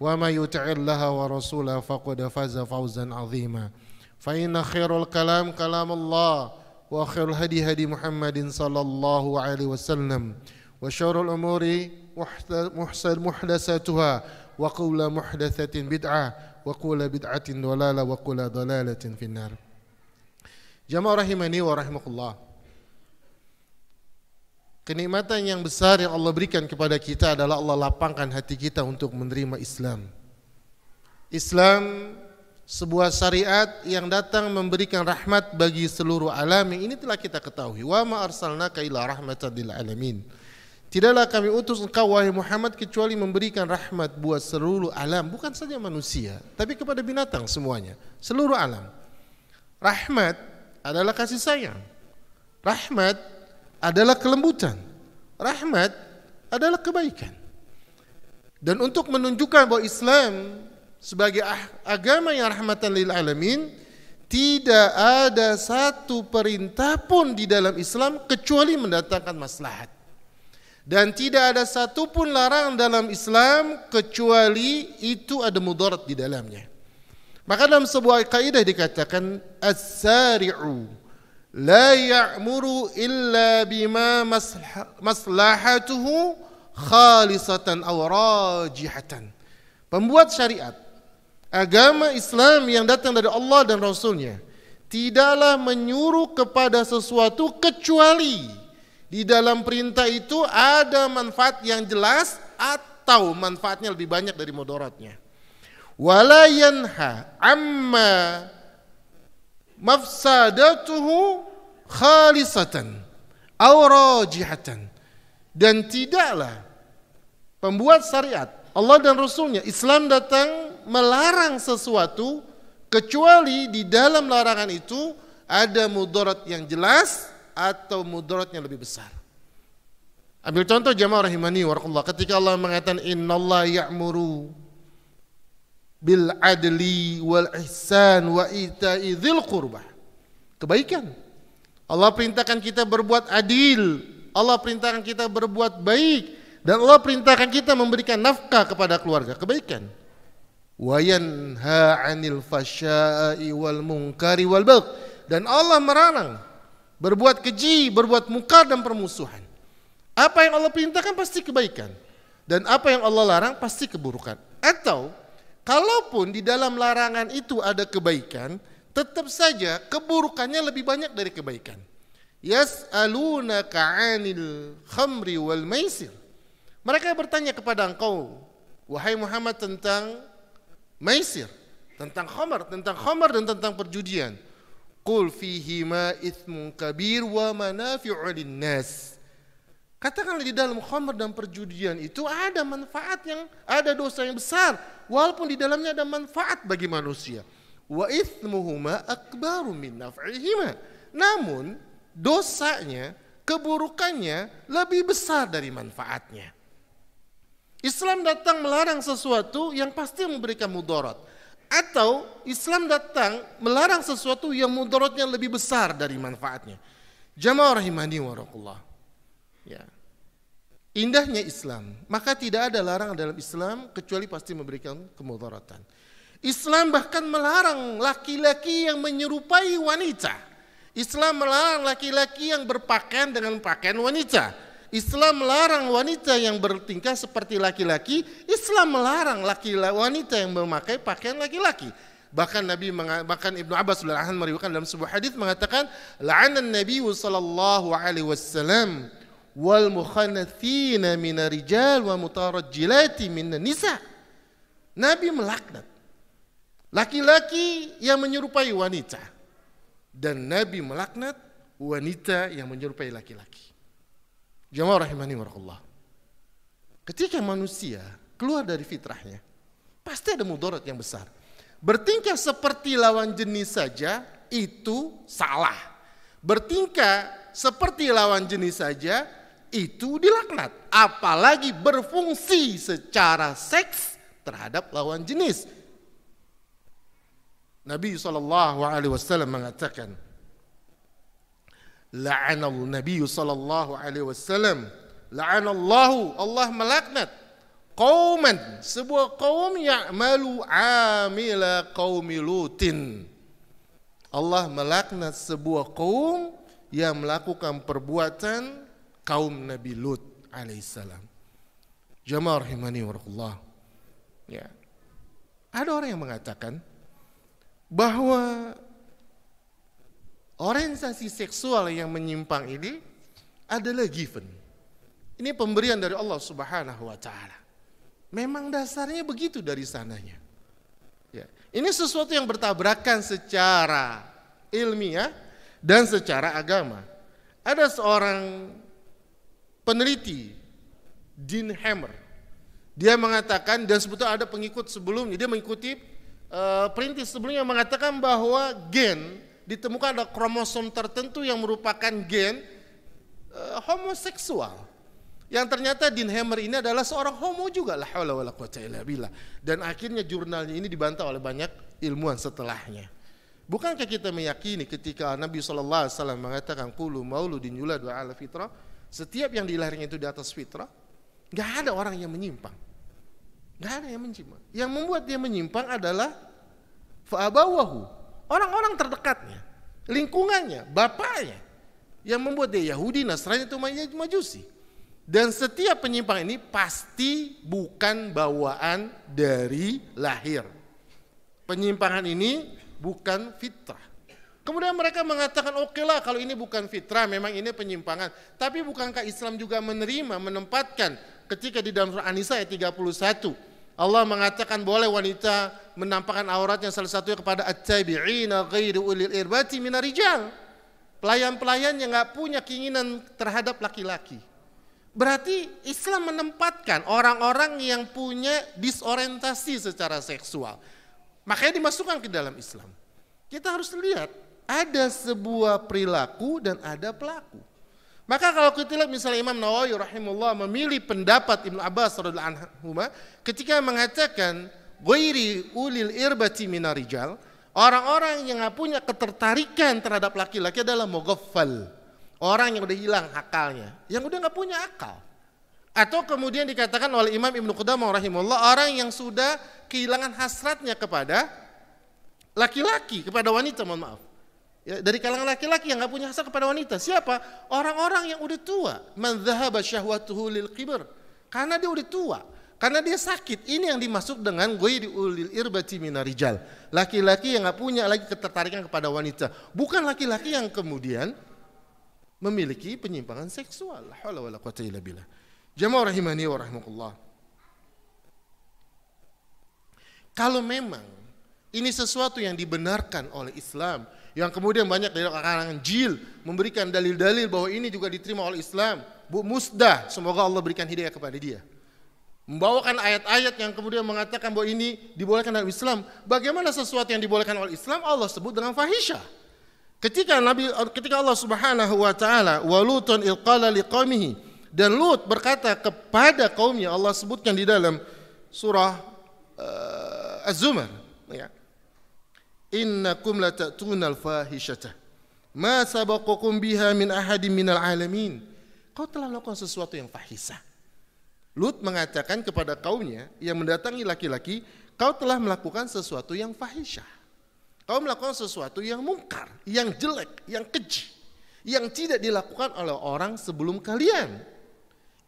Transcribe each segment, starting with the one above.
وما يطع الله ورسوله فقد فاز فوزا عظيما فإن خير الكلام كلام الله وخير الهدي هدي محمد صلى الله عليه وسلم وشر الأمور محسن محدثاتها وقول محدثة بدعة وقول بدعة ضلالة وقول ضلالة في النار جماعة رحمني ورحمه الله Kenikmatan yang besar yang Allah berikan kepada kita adalah Allah lapangkan hati kita untuk menerima Islam. Islam sebuah syariat yang datang memberikan rahmat bagi seluruh alam. Ini telah kita ketahui. Wa ma arsalnaka ila rahmatan alamin. Tidaklah kami utus engkau wahai Muhammad kecuali memberikan rahmat buat seluruh alam, bukan saja manusia, tapi kepada binatang semuanya, seluruh alam. Rahmat adalah kasih sayang. Rahmat adalah kelembutan. Rahmat adalah kebaikan. Dan untuk menunjukkan bahwa Islam sebagai ah- agama yang rahmatan lil alamin tidak ada satu perintah pun di dalam Islam kecuali mendatangkan maslahat. Dan tidak ada satu pun larang dalam Islam kecuali itu ada mudarat di dalamnya. Maka dalam sebuah kaidah dikatakan as-sari'u لا يعمر إلا بما مصلحته خالصة أو راجحة Pembuat syariat agama Islam yang datang dari Allah dan Rasulnya tidaklah menyuruh kepada sesuatu kecuali di dalam perintah itu ada manfaat yang jelas atau manfaatnya lebih banyak dari mudaratnya. Walayanha amma mafsadatuhu khalisatan aw rajihatan dan tidaklah pembuat syariat Allah dan Rasulnya Islam datang melarang sesuatu kecuali di dalam larangan itu ada mudarat yang jelas atau mudarat lebih besar. Ambil contoh jamaah rahimani warahmatullahi ketika Allah mengatakan innallaha ya'muru bil adli wal ihsan wa ita'i dzil Kebaikan. Allah perintahkan kita berbuat adil, Allah perintahkan kita berbuat baik dan Allah perintahkan kita memberikan nafkah kepada keluarga, kebaikan. Wa yanha 'anil fahsya'i wal munkari wal bagh. Dan Allah merarang berbuat keji, berbuat mungkar dan permusuhan. Apa yang Allah perintahkan pasti kebaikan dan apa yang Allah larang pasti keburukan. Atau Kalaupun di dalam larangan itu ada kebaikan, tetap saja keburukannya lebih banyak dari kebaikan. Yas'alunaka 'anil khamri wal maisir. Mereka bertanya kepada engkau, wahai Muhammad tentang maisir, tentang khamar, tentang khamar dan tentang perjudian. Qul fihi ma ithmun kabir wa manafi'u lin-nas. Katakanlah di dalam khamr dan perjudian itu ada manfaat yang ada dosa yang besar walaupun di dalamnya ada manfaat bagi manusia. Wa ithmuhuma akbaru min naf'ihima. Namun dosanya, keburukannya lebih besar dari manfaatnya. Islam datang melarang sesuatu yang pasti memberikan mudarat atau Islam datang melarang sesuatu yang mudaratnya lebih besar dari manfaatnya. Jamaah rahimani wa Ya. Indahnya Islam, maka tidak ada larangan dalam Islam kecuali pasti memberikan kemudaratan. Islam bahkan melarang laki-laki yang menyerupai wanita. Islam melarang laki-laki yang berpakaian dengan pakaian wanita. Islam melarang wanita yang bertingkah seperti laki-laki. Islam melarang laki-laki wanita yang memakai pakaian laki-laki. Bahkan Nabi bahkan Ibnu Abbas radhiyallahu meriwayatkan dalam sebuah hadis mengatakan la'anan Nabi sallallahu alaihi wasallam wal mukhanathina mukhannathina rijal wa mutarajjilati minan nisa. Nabi melaknat laki-laki yang menyerupai wanita dan Nabi melaknat wanita yang menyerupai laki-laki. Jamaah rahimani warahmatullah. Ketika manusia keluar dari fitrahnya, pasti ada mudarat yang besar. Bertingkah seperti lawan jenis saja itu salah. Bertingkah seperti lawan jenis saja itu dilaknat. Apalagi berfungsi secara seks terhadap lawan jenis. Nabi Shallallahu Alaihi Wasallam mengatakan, La'anal Nabi Shallallahu Alaihi Wasallam, La'anallahu Allah melaknat kauman sebuah kaum yang malu amila kaum lutin. Allah melaknat sebuah kaum yang melakukan perbuatan kaum Nabi Lut alaihissalam. Jamaah rahimani warahmatullah. Ya. Ada orang yang mengatakan bahwa orientasi seksual yang menyimpang ini adalah given. Ini pemberian dari Allah Subhanahu wa taala. Memang dasarnya begitu dari sananya. Ya. Ini sesuatu yang bertabrakan secara ilmiah dan secara agama. Ada seorang peneliti Dean Hammer. Dia mengatakan dan sebetulnya ada pengikut sebelumnya. Dia mengikuti uh, perintis sebelumnya yang mengatakan bahwa gen ditemukan ada kromosom tertentu yang merupakan gen uh, homoseksual yang ternyata Dean Hammer ini adalah seorang homo juga lah wala dan akhirnya jurnalnya ini dibantah oleh banyak ilmuwan setelahnya bukankah kita meyakini ketika Nabi saw mengatakan kulu mauludin lu wa ala fitrah setiap yang dilahirkan itu di atas fitrah, nggak ada orang yang menyimpang. Nggak ada yang menyimpang. Yang membuat dia menyimpang adalah fa'abawahu. Orang-orang terdekatnya, lingkungannya, bapaknya. Yang membuat dia Yahudi, Nasrani, itu Majusi. Dan setiap penyimpang ini pasti bukan bawaan dari lahir. Penyimpangan ini bukan fitrah. Kemudian mereka mengatakan oke lah kalau ini bukan fitrah, memang ini penyimpangan. Tapi bukankah Islam juga menerima, menempatkan ketika di dalam surah An-Nisa ayat 31. Allah mengatakan boleh wanita menampakkan auratnya salah satunya kepada at-tabi'ina ghairu ulil irbati minarijal. Pelayan-pelayan yang enggak punya keinginan terhadap laki-laki. Berarti Islam menempatkan orang-orang yang punya disorientasi secara seksual. Makanya dimasukkan ke dalam Islam. Kita harus lihat ada sebuah perilaku dan ada pelaku. Maka kalau kita lihat misalnya Imam Nawawi rahimullah memilih pendapat Ibnu Abbas radhiyallahu anhu ketika mengatakan ghairi ulil irbati minarijal, orang-orang yang nggak punya ketertarikan terhadap laki-laki adalah mogofal Orang yang udah hilang akalnya, yang udah nggak punya akal. Atau kemudian dikatakan oleh Imam Ibnu Qudamah rahimullah orang yang sudah kehilangan hasratnya kepada laki-laki, kepada wanita, mohon maaf. Ya, dari kalangan laki-laki yang nggak punya hasrat kepada wanita. Siapa? Orang-orang yang udah tua. Man dhahaba syahwatuhu lil kibr. Karena dia udah tua. Karena dia sakit. Ini yang dimasuk dengan gue ulil irbati minarijal. Laki-laki yang nggak punya lagi ketertarikan kepada wanita. Bukan laki-laki yang kemudian memiliki penyimpangan seksual. Hawla wala quwata illa billah. Jamaah rahimani wa rahmatullah. Kalau memang ini sesuatu yang dibenarkan oleh Islam, yang kemudian banyak dari kalangan jil memberikan dalil-dalil bahwa ini juga diterima oleh Islam. Bu musda semoga Allah berikan hidayah kepada dia. Membawakan ayat-ayat yang kemudian mengatakan bahwa ini dibolehkan dalam Islam. Bagaimana sesuatu yang dibolehkan oleh Islam Allah sebut dengan fahisha Ketika Nabi ketika Allah Subhanahu wa taala walutun ilqala liqaumihi dan Lut berkata kepada kaumnya Allah sebutkan di dalam surah uh, Az-Zumar ya innakum latatunal fahishata ma sabaqakum biha min ahadin minal alamin kau telah melakukan sesuatu yang fahisa Lut mengatakan kepada kaumnya yang mendatangi laki-laki kau telah melakukan sesuatu yang fahisyah kau melakukan sesuatu yang mungkar yang jelek yang keji yang tidak dilakukan oleh orang sebelum kalian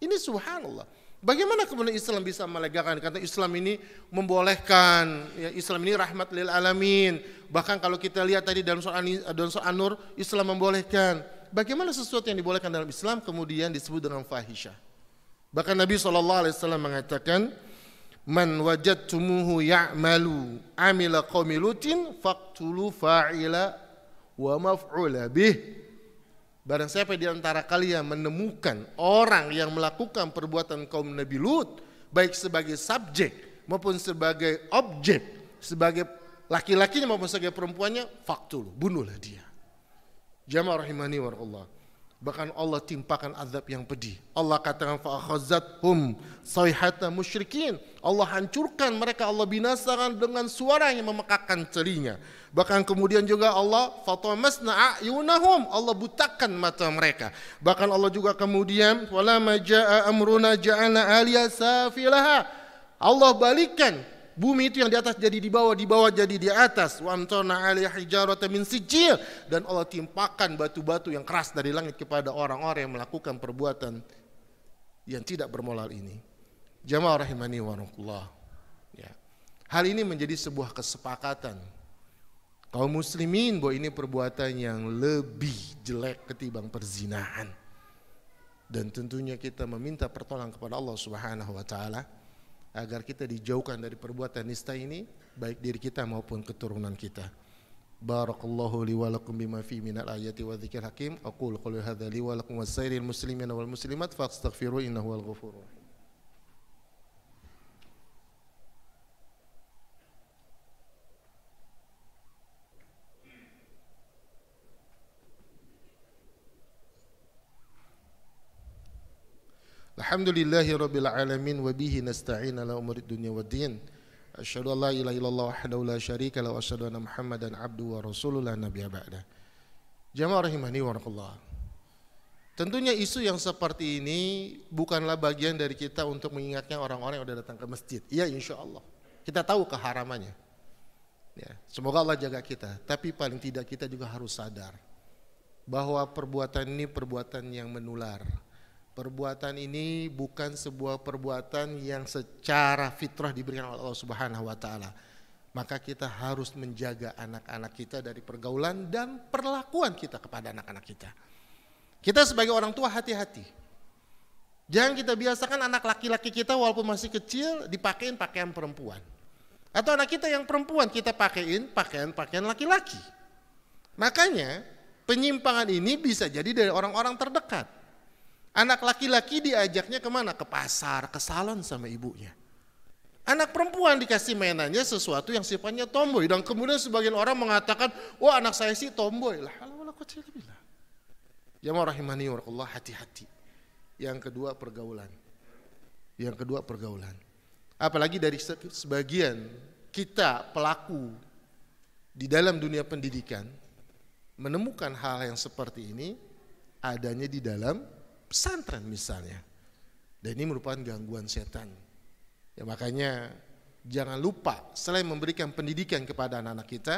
ini subhanallah Bagaimana kemudian Islam bisa melegakan? Kata Islam ini membolehkan, ya, Islam ini rahmat lil alamin. Bahkan kalau kita lihat tadi dalam surah eh, dalam An-Nur, Islam membolehkan. Bagaimana sesuatu yang dibolehkan dalam Islam kemudian disebut dengan fahisyah? Bahkan Nabi SAW mengatakan, Man wajat wajadtumuhu ya'malu amila qawmilutin faqtulu fa'ila wa maf'ula bih. Barang siapa di antara kalian menemukan orang yang melakukan perbuatan kaum Nabi Lut, baik sebagai subjek maupun sebagai objek, sebagai laki-lakinya maupun sebagai perempuannya, faktul, bunuhlah dia. Jamaah rahimani warahmatullahi Bahkan Allah timpakan azab yang pedih. Allah katakan fa'akhazathum sayhata musyrikin. Allah hancurkan mereka, Allah binasakan dengan suara yang memekakkan telinga. Bahkan kemudian juga Allah fatamasna ayunahum, Allah butakan mata mereka. Bahkan Allah juga kemudian walama jaa amruna Allah balikan Bumi itu yang di atas jadi di bawah, di bawah jadi di atas. Wa amtarna 'alaiha min sijil dan Allah timpakan batu-batu yang keras dari langit kepada orang-orang yang melakukan perbuatan yang tidak bermoral ini. Jamaah rahimani wa rahmatullah. Ya. Hal ini menjadi sebuah kesepakatan kaum muslimin bahwa ini perbuatan yang lebih jelek ketimbang perzinahan. Dan tentunya kita meminta pertolongan kepada Allah Subhanahu wa taala agar kita dijauhkan dari perbuatan nista ini baik diri kita maupun keturunan kita. Barakallahu li wa lakum bima fi minal ayati wa dzikir hakim. Aqulu qul hadza li wa lakum wasairil muslimin wal muslimat fastaghfiru innahu al ghafurur rahim. Alhamdulillahi rabbil alamin wa bihi nasta'in ala umuri dunya waddin. Asyhadu an la ilaha illallah wahdahu la syarika lahu wa asyhadu anna Muhammadan abduhu wa rasulullah nabiyya ba'da. Jamaah rahimani wa rahmatullah. Tentunya isu yang seperti ini bukanlah bagian dari kita untuk mengingatkan orang-orang yang sudah datang ke masjid. Iya insya Allah. Kita tahu keharamannya. Ya, semoga Allah jaga kita. Tapi paling tidak kita juga harus sadar bahwa perbuatan ini perbuatan yang menular Perbuatan ini bukan sebuah perbuatan yang secara fitrah diberikan oleh Allah Subhanahu wa taala. Maka kita harus menjaga anak-anak kita dari pergaulan dan perlakuan kita kepada anak-anak kita. Kita sebagai orang tua hati-hati. Jangan kita biasakan anak laki-laki kita walaupun masih kecil dipakein pakaian perempuan. Atau anak kita yang perempuan kita pakein pakaian-pakaian laki-laki. Makanya penyimpangan ini bisa jadi dari orang-orang terdekat Anak laki-laki diajaknya kemana? Ke pasar, ke salon sama ibunya. Anak perempuan dikasih mainannya sesuatu yang sifatnya tomboy. Dan kemudian sebagian orang mengatakan, wah anak saya sih tomboy. Lah, Ya rahimani warakullah, hati-hati. Yang kedua pergaulan. Yang kedua pergaulan. Apalagi dari sebagian kita pelaku di dalam dunia pendidikan menemukan hal yang seperti ini adanya di dalam pesantren misalnya. Dan ini merupakan gangguan setan. Ya makanya jangan lupa selain memberikan pendidikan kepada anak-anak kita,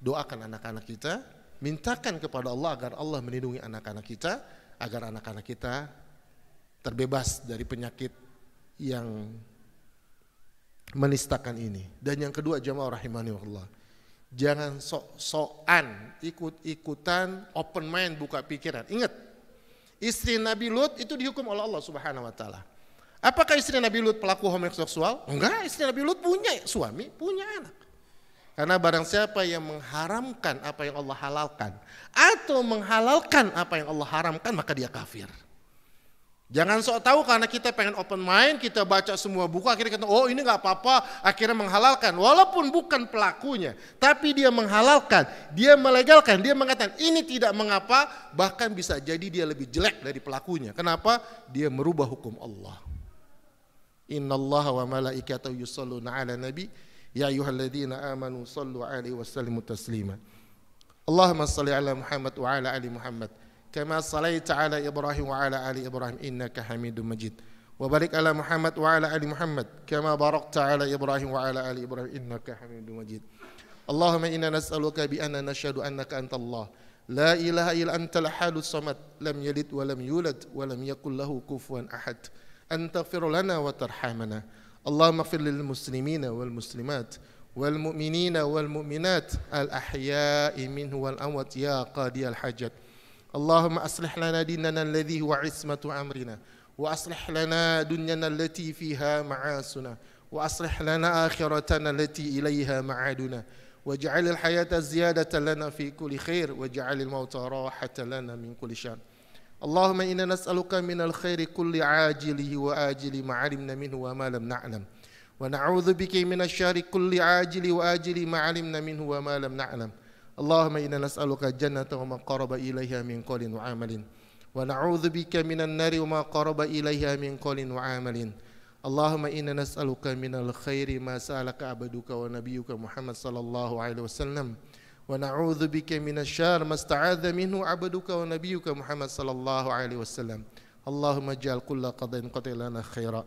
doakan anak-anak kita, mintakan kepada Allah agar Allah melindungi anak-anak kita, agar anak-anak kita terbebas dari penyakit yang menistakan ini. Dan yang kedua jemaah rahimani Allah. Jangan sok-sokan, ikut-ikutan, open mind, buka pikiran. Ingat, Istri Nabi Lut itu dihukum oleh Allah Subhanahu wa taala. Apakah istri Nabi Lut pelaku homoseksual? Enggak, istri Nabi Lut punya suami, punya anak. Karena barang siapa yang mengharamkan apa yang Allah halalkan atau menghalalkan apa yang Allah haramkan maka dia kafir. Jangan sok tahu karena kita pengen open mind, kita baca semua buku, akhirnya kita, oh ini nggak apa-apa, akhirnya menghalalkan. Walaupun bukan pelakunya, tapi dia menghalalkan, dia melegalkan, dia mengatakan ini tidak mengapa, bahkan bisa jadi dia lebih jelek dari pelakunya. Kenapa? Dia merubah hukum Allah. Inna Allah wa malaikatahu yusalluna ala nabi, ya ayuhalladzina amanu sallu alaihi wasallimu taslima. Allahumma salli ala Muhammad wa ala ali Muhammad. كما صليت على إبراهيم وعلى آل إبراهيم إنك حميد مجيد وبارك على محمد وعلى آل محمد كما باركت على إبراهيم وعلى آل إبراهيم إنك حميد مجيد اللهم إنا نسألك بأن نشهد أنك أنت الله لا إله إلا أنت الحال الصمد لم يلد ولم يولد ولم يكن له كفوا أحد أن تغفر لنا وترحمنا اللهم اغفر للمسلمين والمسلمات والمؤمنين والمؤمنات الأحياء منه والأموات يا قاضي الحاجات اللهم أصلح لنا ديننا الذي هو عصمة أمرنا وأصلح لنا دنيانا التي فيها معاسنا وأصلح لنا آخرتنا التي إليها معادنا واجعل الحياة زيادة لنا في كل خير واجعل الموت راحة لنا من كل شر اللهم إنا نسألك من الخير كل عاجله وآجل ما علمنا منه وما لم نعلم ونعوذ بك من الشر كل عاجل وآجل ما علمنا منه وما لم نعلم اللهم إنا نسألك الجنة وما قرب إليها من قول وعمل ونعوذ بك من النار وما قرب إليها من قول وعمل اللهم إنا نسألك من الخير ما سألك عبدك ونبيك محمد صلى الله عليه وسلم ونعوذ بك من الشر ما استعاذ منه عبدك ونبيك محمد صلى الله عليه وسلم اللهم اجعل كل قضاء قضي لنا خيرا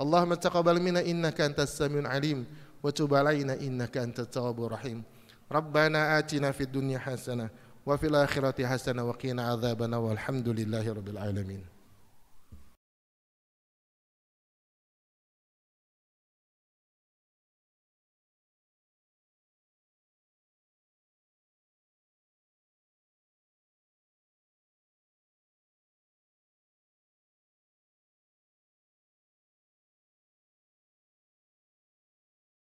اللهم تقبل منا إنك أنت السميع العليم وتب علينا إنك أنت التواب الرحيم ربنا آتنا في الدنيا حسنة وفي الآخرة حسنة وقنا عذابنا والحمد لله رب العالمين